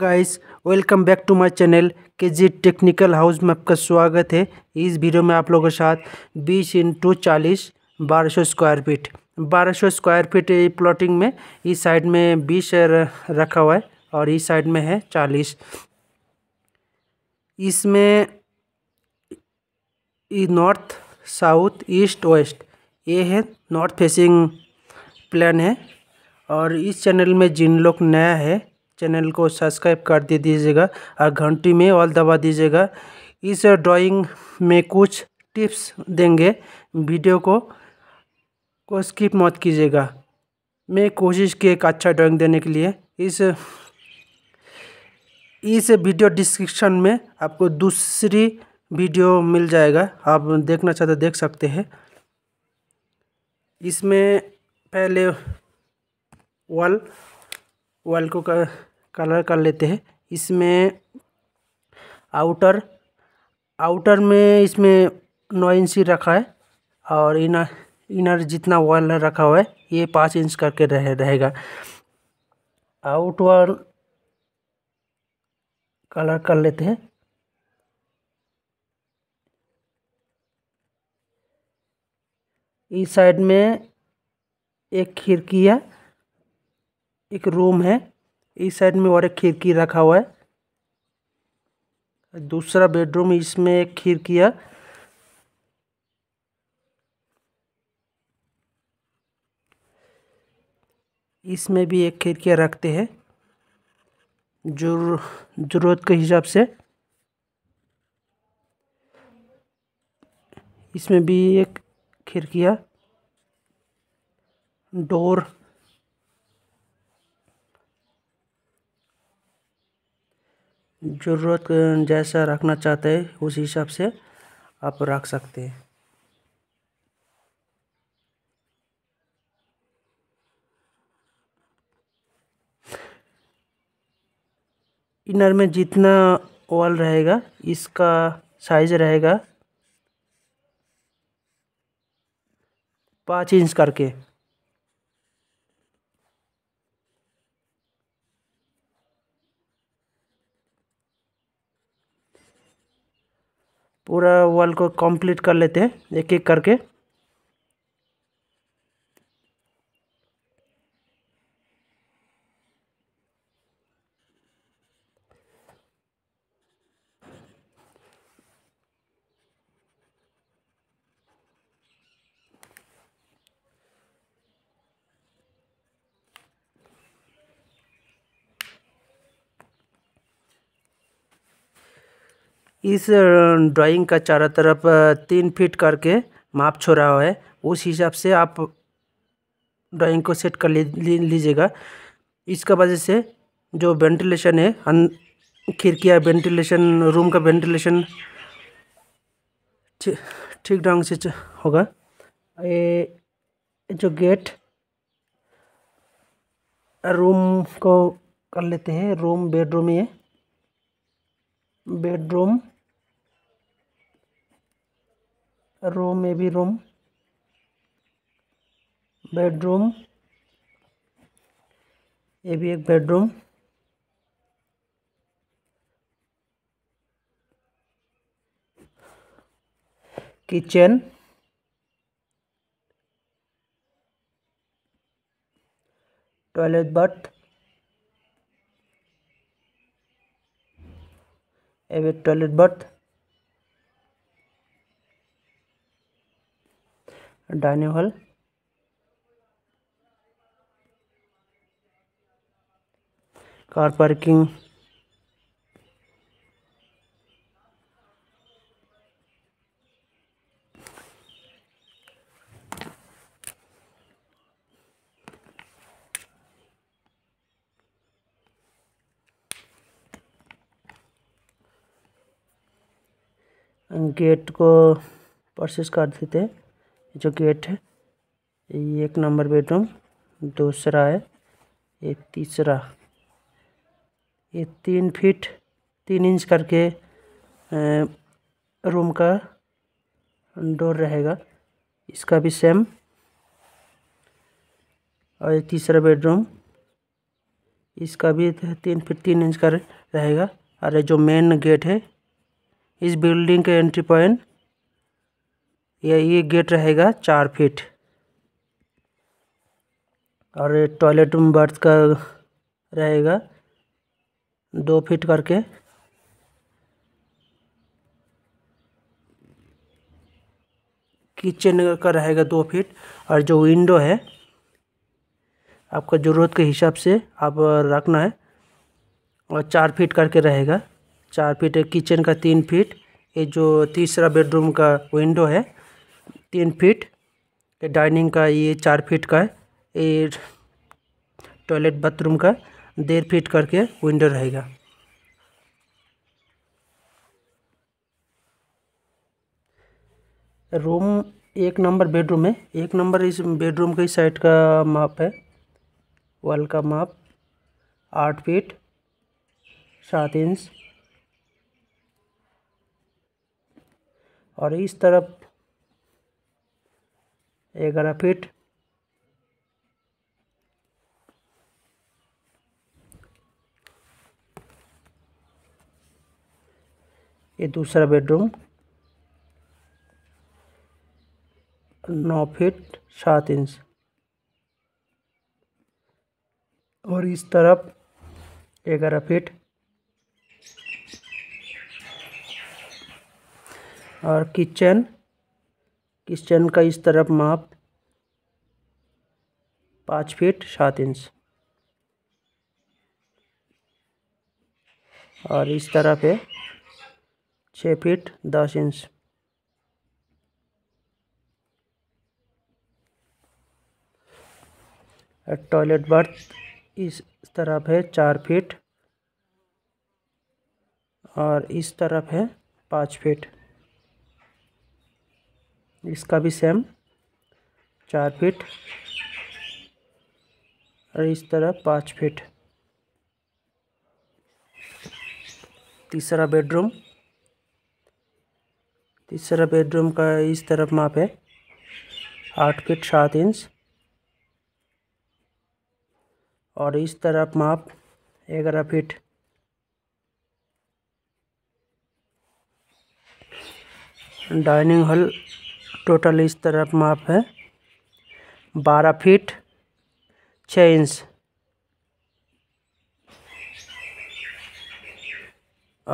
guys welcome back to my channel K G technical house में आपका स्वागत है इस वीडियो में आप लोगों के साथ 20 इंटू चालीस बारह square feet 1200 square feet plotting में इस साइड में 20 रखा हुआ है और इस साइड में है 40 इसमें नॉर्थ साउथ ईस्ट वेस्ट ये है नॉर्थ फेसिंग प्लान है और इस चैनल में जिन लोग नया है चैनल को सब्सक्राइब कर दे दीजिएगा और घंटी में ऑल दबा दीजिएगा इस ड्राइंग में कुछ टिप्स देंगे वीडियो को को स्किप मत कीजिएगा मैं कोशिश की एक अच्छा ड्राइंग देने के लिए इस इस वीडियो डिस्क्रिप्शन में आपको दूसरी वीडियो मिल जाएगा आप देखना चाहते देख सकते हैं इसमें पहले वॉल वॉल को कर कलर कर लेते हैं इसमें आउटर आउटर में इसमें नौ इंच रखा है और इनर इनर जितना वॉल रखा हुआ है ये पाँच इंच करके रहे रहेगा आउट वॉल कलर कर लेते हैं इस साइड में एक खिड़की है एक रूम है इस साइड में और एक खिड़की रखा हुआ है दूसरा बेडरूम इसमें एक खिड़की है इसमें भी एक खिड़कियाँ रखते हैं जरूर ज़रूरत के हिसाब से इसमें भी एक खिड़कियाँ डोर ज़रूरत जैसा रखना चाहते हैं उस हिसाब से आप रख सकते हैं इनर में जितना वॉल रहेगा इसका साइज रहेगा पाँच इंच करके पूरा वॉल को कंप्लीट कर लेते हैं एक एक करके इस ड्राइंग का चारों तरफ तीन फीट करके माप छोड़ा हुआ है उस हिसाब से आप ड्राइंग को सेट कर लीजिएगा इसका वजह से जो वेंटिलेशन है खिड़कियाँ वेंटिलेशन रूम का वेंटिलेशन ठीक ढंग से होगा ये जो गेट रूम को कर लेते हैं रूम बेडरूम ये बेडरूम रूम ए भी रूम बेडरूम ये भी एक बेडरूम किचन टॉयलेट बर्थ भी toilet bath dining hall car parking gate को परचेज कर देते हैं जो गेट है ये एक नंबर बेडरूम दूसरा है ये तीसरा ये तीन फीट तीन इंच करके रूम का डोर रहेगा इसका भी सेम और ये तीसरा बेडरूम इसका भी तीन फीट तीन इंच का रहेगा अरे जो मेन गेट है इस बिल्डिंग के एंट्री पॉइंट या ये गेट रहेगा चार फीट और टॉयलेट बर्थ का रहेगा दो फीट करके किचन का रहेगा दो फीट और जो विंडो है आपका ज़रूरत के हिसाब से आप रखना है और चार फीट करके रहेगा चार फीट किचन का तीन फीट ये जो तीसरा बेडरूम का विंडो है तीन फीट डाइनिंग का ये चार फीट का है ये टॉयलेट बाथरूम का डेढ़ फीट करके विंडो रहेगा रूम एक नंबर बेडरूम है एक नंबर इस बेडरूम के साइड का माप है वॉल का माप आठ फीट सात इंच और इस तरफ ग्यारह फीट ये दूसरा बेडरूम नौ फीट सात इंच और इस तरफ ग्यारह फीट और किचन किस का इस तरफ माप पाँच फीट सात इंच और इस तरफ है छ फीट दस इंच टॉयलेट बर्थ इस तरफ है चार फीट और इस तरफ है पाँच फीट इसका भी सेम चार फीट और इस तरह पाँच फीट तीसरा बेडरूम तीसरा बेडरूम का इस तरफ माप है आठ फीट सात इंच और इस तरफ माप ग्यारह फीट डाइनिंग हॉल टोटल इस तरफ माप है बारह फीट छः इंच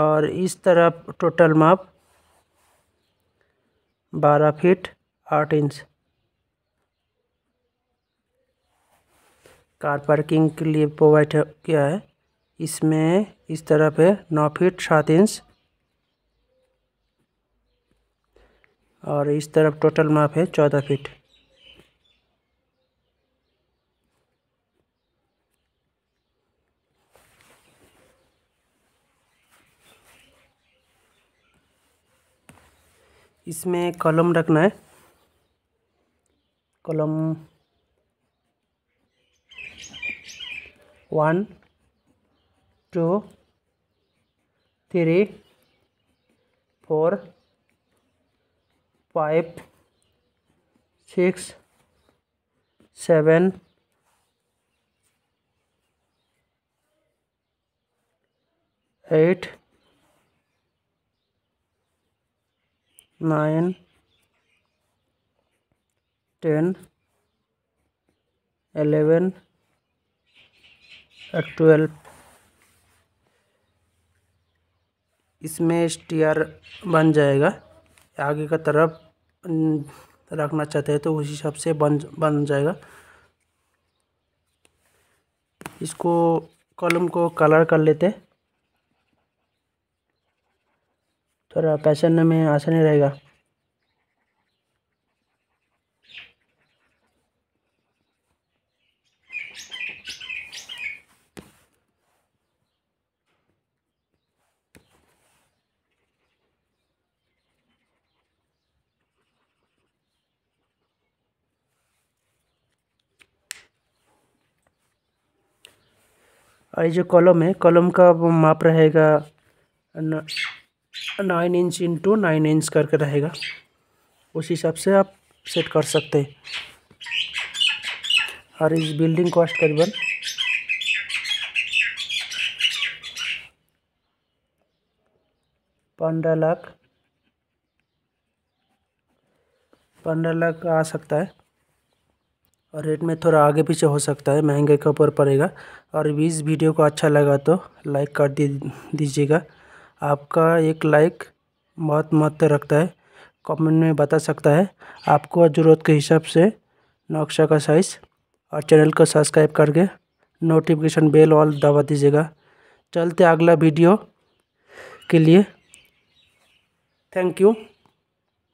और इस तरफ टोटल माप बारह फीट आठ इंच कार पार्किंग के लिए प्रोवाइड किया है इसमें इस तरफ है नौ फीट सात इंच और इस तरफ टोटल माप है चौदह फीट इसमें कलम रखना है column one two three four five six seven eight nine ten eleven twelve इसमें स्टीयर बन जाएगा आगे का तरफ रखना चाहते हैं तो उस हिसाब से बन बन जाएगा इसको कॉलम को कलर कर लेते थोड़ा पैशन में आसानी रहेगा और ये जो कॉलम है कॉलम का माप रहेगा nine inch into nine inch करके रहेगा उस हिसाब से आप सेट कर सकते हैं और इस बिल्डिंग कॉस्ट करीबन पंद्रह लाख पंद्रह लाख आ सकता है और रेट में थोड़ा आगे पीछे हो सकता है महंगे के ऊपर पड़ेगा और इस वीडियो को अच्छा लगा तो लाइक कर दे दीजिएगा आपका एक लाइक बहुत महत्व रखता है कमेंट में बता सकता है आपको ज़रूरत के हिसाब से नक्शा का साइज़ और चैनल को सब्सक्राइब करके नोटिफिकेशन बेल ऑल दबा दीजिएगा चलते अगला वीडियो के लिए थैंक यू